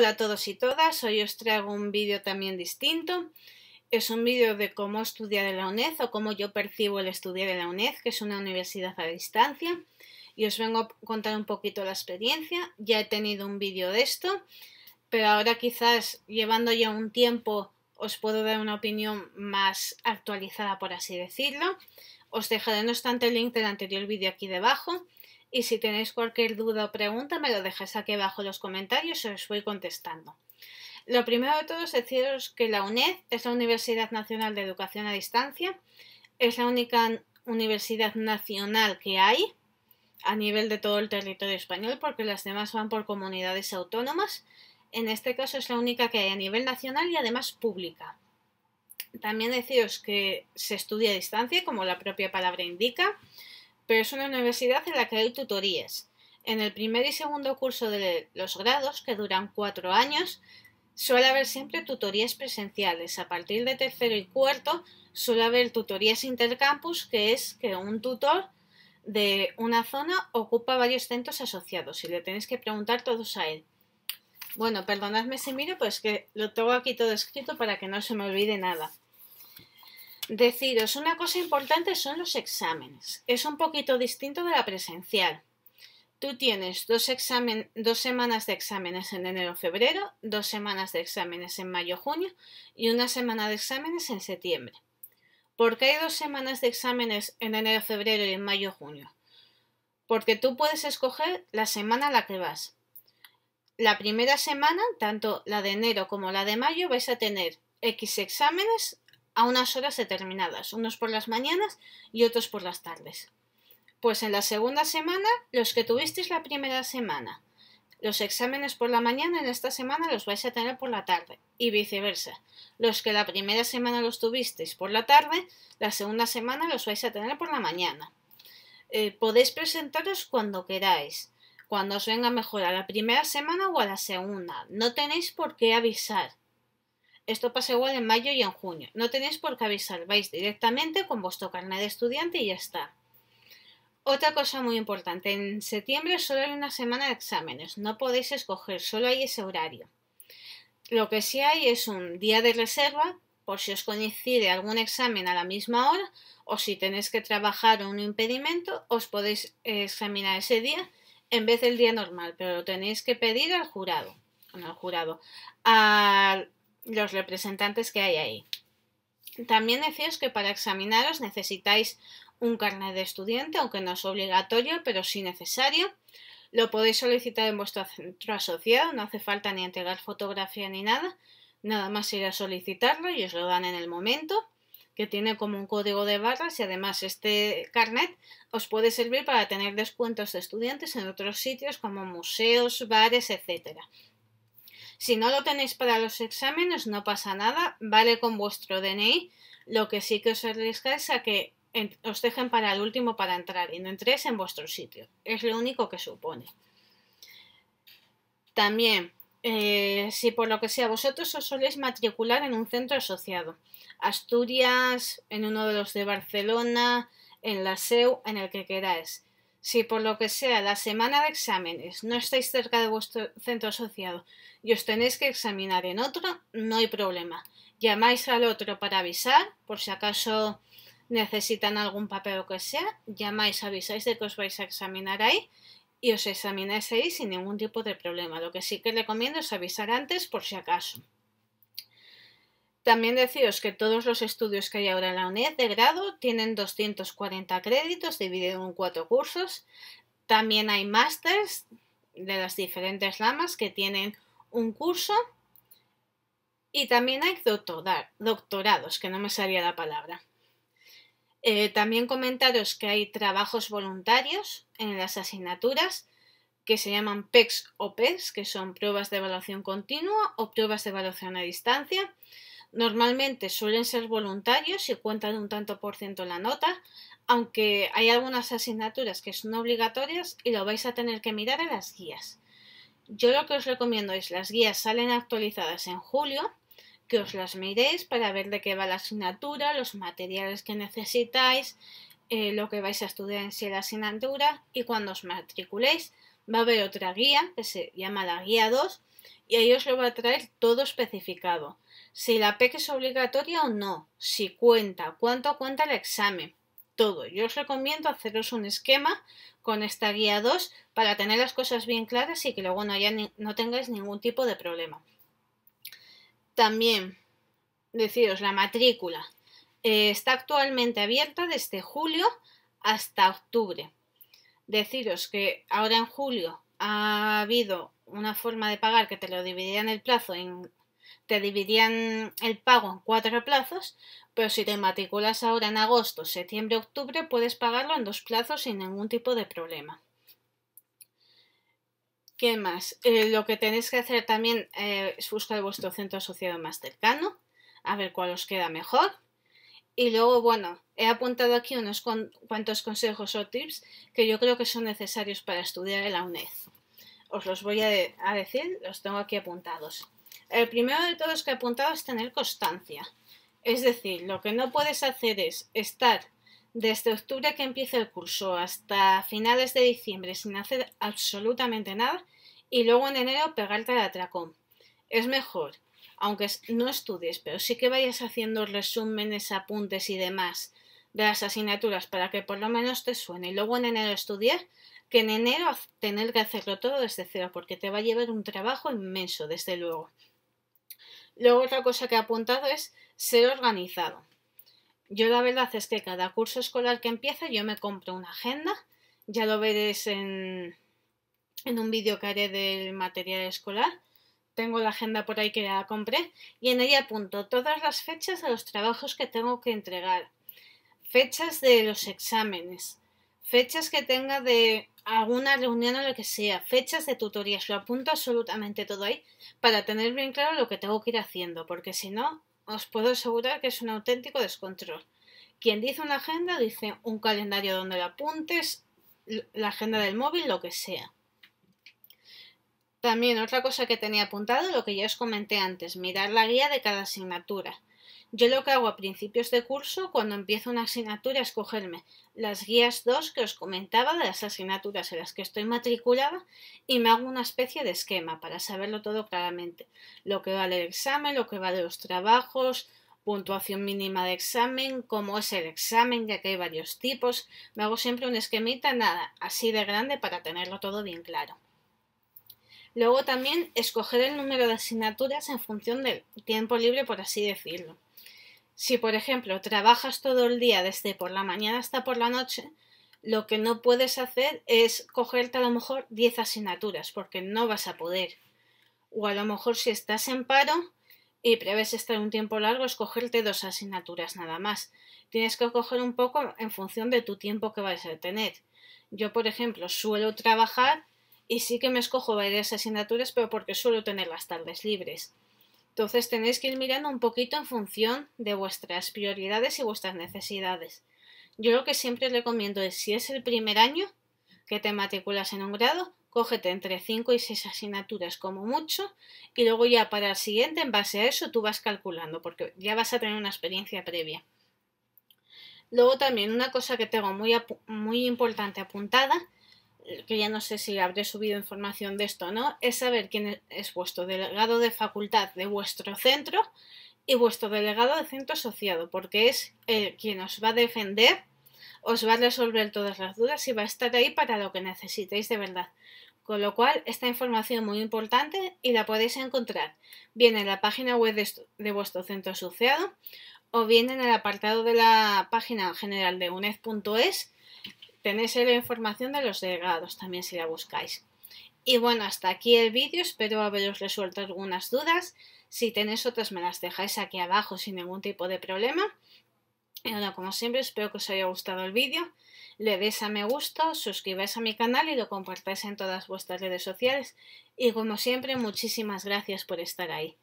Hola a todos y todas, hoy os traigo un vídeo también distinto. Es un vídeo de cómo estudiar en la UNED o cómo yo percibo el estudiar en la UNED, que es una universidad a distancia. Y os vengo a contar un poquito la experiencia. Ya he tenido un vídeo de esto, pero ahora quizás llevando ya un tiempo os puedo dar una opinión más actualizada, por así decirlo. Os dejaré no obstante el link del anterior vídeo aquí debajo y si tenéis cualquier duda o pregunta me lo dejáis aquí abajo en los comentarios y os voy contestando. Lo primero de todo es deciros que la UNED es la Universidad Nacional de Educación a Distancia, es la única universidad nacional que hay a nivel de todo el territorio español porque las demás van por comunidades autónomas. En este caso es la única que hay a nivel nacional y además pública. También deciros que se estudia a distancia, como la propia palabra indica pero es una universidad en la que hay tutorías. En el primer y segundo curso de los grados, que duran cuatro años, suele haber siempre tutorías presenciales. A partir de tercero y cuarto suele haber tutorías intercampus, que es que un tutor de una zona ocupa varios centros asociados y le tenéis que preguntar todos a él. Bueno, perdonadme si miro, pues que lo tengo aquí todo escrito para que no se me olvide nada. Deciros, una cosa importante son los exámenes. Es un poquito distinto de la presencial. Tú tienes dos, semanas de exámenes en enero-febrero, dos semanas de exámenes en mayo-junio y una semana de exámenes en septiembre. ¿Por qué hay dos semanas de exámenes en enero-febrero y en mayo-junio? Porque tú puedes escoger la semana a la que vas. La primera semana, tanto la de enero como la de mayo, vais a tener X exámenes a unas horas determinadas, unos por las mañanas y otros por las tardes. Pues en la segunda semana, los que tuvisteis la primera semana, los exámenes por la mañana en esta semana los vais a tener por la tarde y viceversa. Los que la primera semana los tuvisteis por la tarde, la segunda semana los vais a tener por la mañana. Eh, podéis presentaros cuando queráis, cuando os venga mejor a la primera semana o a la segunda. No tenéis por qué avisar. Esto pasa igual en mayo y en junio. No tenéis por qué avisar, vais directamente con vuestro carnet de estudiante y ya está. Otra cosa muy importante, en septiembre solo hay una semana de exámenes, no podéis escoger, solo hay ese horario. Lo que sí hay es un día de reserva por si os coincide algún examen a la misma hora o si tenéis que trabajar o un impedimento, os podéis examinar ese día en vez del día normal, pero lo tenéis que pedir al jurado, al jurado, al los representantes que hay ahí. También deciros que para examinaros necesitáis un carnet de estudiante, aunque no es obligatorio, pero sí necesario. Lo podéis solicitar en vuestro centro asociado, no hace falta ni entregar fotografía ni nada, nada más ir a solicitarlo y os lo dan en el momento, que tiene como un código de barras y además este carnet os puede servir para tener descuentos de estudiantes en otros sitios como museos, bares, etcétera. Si no lo tenéis para los exámenes, no pasa nada, vale con vuestro DNI. Lo que sí que os arriesgáis a que os dejen para el último para entrar y no entréis en vuestro sitio. Es lo único que supone. También, eh, si por lo que sea vosotros os soléis matricular en un centro asociado, Asturias, en uno de los de Barcelona, en la SEU, en el que queráis. Si por lo que sea la semana de exámenes no estáis cerca de vuestro centro asociado y os tenéis que examinar en otro, no hay problema. Llamáis al otro para avisar, por si acaso necesitan algún papel o que sea, llamáis, avisáis de que os vais a examinar ahí y os examináis ahí sin ningún tipo de problema. Lo que sí que recomiendo es avisar antes por si acaso. También deciros que todos los estudios que hay ahora en la UNED de grado tienen 240 créditos divididos en cuatro cursos. También hay másters de las diferentes ramas que tienen un curso. Y también hay doctorados, que no me salía la palabra. Eh, también comentaros que hay trabajos voluntarios en las asignaturas que se llaman PEX o PES, que son pruebas de evaluación continua o pruebas de evaluación a distancia, Normalmente suelen ser voluntarios y cuentan un tanto por ciento la nota, aunque hay algunas asignaturas que son obligatorias y lo vais a tener que mirar a las guías. Yo lo que os recomiendo es las guías salen actualizadas en julio, que os las miréis para ver de qué va la asignatura, los materiales que necesitáis, eh, lo que vais a estudiar en sí la asignatura y cuando os matriculéis va a haber otra guía que se llama la guía 2 y ahí os lo va a traer todo especificado. Si la PEC es obligatoria o no, si cuenta, cuánto cuenta el examen, todo. Yo os recomiendo haceros un esquema con esta guía 2 para tener las cosas bien claras y que luego no, no tengáis ningún tipo de problema. También deciros, la matrícula eh, está actualmente abierta desde julio hasta octubre. Deciros que ahora en julio ha habido una forma de pagar que te lo dividían el plazo en te dividían el pago en cuatro plazos, pero si te matriculas ahora en agosto, septiembre, octubre, puedes pagarlo en dos plazos sin ningún tipo de problema. ¿Qué más? Eh, lo que tenéis que hacer también eh, es buscar vuestro centro asociado más cercano, a ver cuál os queda mejor. Y luego, bueno, he apuntado aquí unos cuantos consejos o tips que yo creo que son necesarios para estudiar en la UNED os los voy a, decir, los tengo aquí apuntados. El primero de todos que he apuntado es tener constancia. Es decir, lo que no puedes hacer es estar desde octubre que empieza el curso hasta finales de diciembre sin hacer absolutamente nada y luego en enero pegarte al atracón. Es mejor, aunque no estudies, pero sí que vayas haciendo resúmenes, apuntes y demás de las asignaturas para que por lo menos te suene y luego en enero estudiar que en enero tener que hacerlo todo desde cero, porque te va a llevar un trabajo inmenso, desde luego. Luego otra cosa que he apuntado es ser organizado. Yo la verdad es que cada curso escolar que empieza yo me compro una agenda, ya lo veréis en, un vídeo que haré del material escolar. Tengo la agenda por ahí que la compré y en ella apunto todas las fechas de los trabajos que tengo que entregar, fechas de los exámenes, fechas que tenga de alguna reunión o lo que sea, fechas de tutorías, lo apunto absolutamente todo ahí para tener bien claro lo que tengo que ir haciendo, porque si no, os puedo asegurar que es un auténtico descontrol. Quien dice una agenda dice un calendario donde lo apuntes, la agenda del móvil, lo que sea. También otra cosa que tenía apuntado, lo que ya os comenté antes, mirar la guía de cada asignatura. Yo lo que hago a principios de curso, cuando empiezo una asignatura, es cogerme las guías 2 que os comentaba, de las asignaturas en las que estoy matriculada, y me hago una especie de esquema para saberlo todo claramente. Lo que vale el examen, lo que vale los trabajos, puntuación mínima de examen, cómo es el examen, ya que hay varios tipos. Me hago siempre un esquemita, nada, así de grande para tenerlo todo bien claro. Luego también escoger el número de asignaturas en función del tiempo libre, por así decirlo. Si, por ejemplo, trabajas todo el día desde por la mañana hasta por la noche, lo que no puedes hacer es cogerte a lo mejor 10 asignaturas, porque no vas a poder. O a lo mejor si estás en paro y prevés estar un tiempo largo, escogerte dos asignaturas nada más. Tienes que coger un poco en función de tu tiempo que vas a tener. Yo, por ejemplo, suelo trabajar y sí que me escojo varias asignaturas, pero porque suelo tener las tardes libres. Entonces tenéis que ir mirando un poquito en función de vuestras prioridades y vuestras necesidades. Yo lo que siempre recomiendo es, si es el primer año que te matriculas en un grado, cógete entre 5 y 6 asignaturas como mucho y luego ya para el siguiente en base a eso tú vas calculando porque ya vas a tener una experiencia previa. Luego también una cosa que tengo muy, muy importante apuntada eh, que ya no sé si habré subido información de esto o no, es saber quién es vuestro delegado de facultad de vuestro centro y vuestro delegado de centro asociado, porque es el quien os va a defender, os va a resolver todas las dudas y va a estar ahí para lo que necesitéis de verdad. Con lo cual, esta información muy importante y la podéis encontrar bien en la página web de, de vuestro centro asociado o bien en el apartado de la página general de UNED.es Tenéis la información de los delegados también si la buscáis. Y bueno, hasta aquí el vídeo, espero haberos resuelto algunas dudas. Si tenéis otras me las dejáis aquí abajo sin ningún tipo de problema. Y bueno, como siempre, espero que os haya gustado el vídeo. Le deis a me gusta, suscribáis a mi canal y lo compartáis en todas vuestras redes sociales. Y como siempre, muchísimas gracias por estar ahí.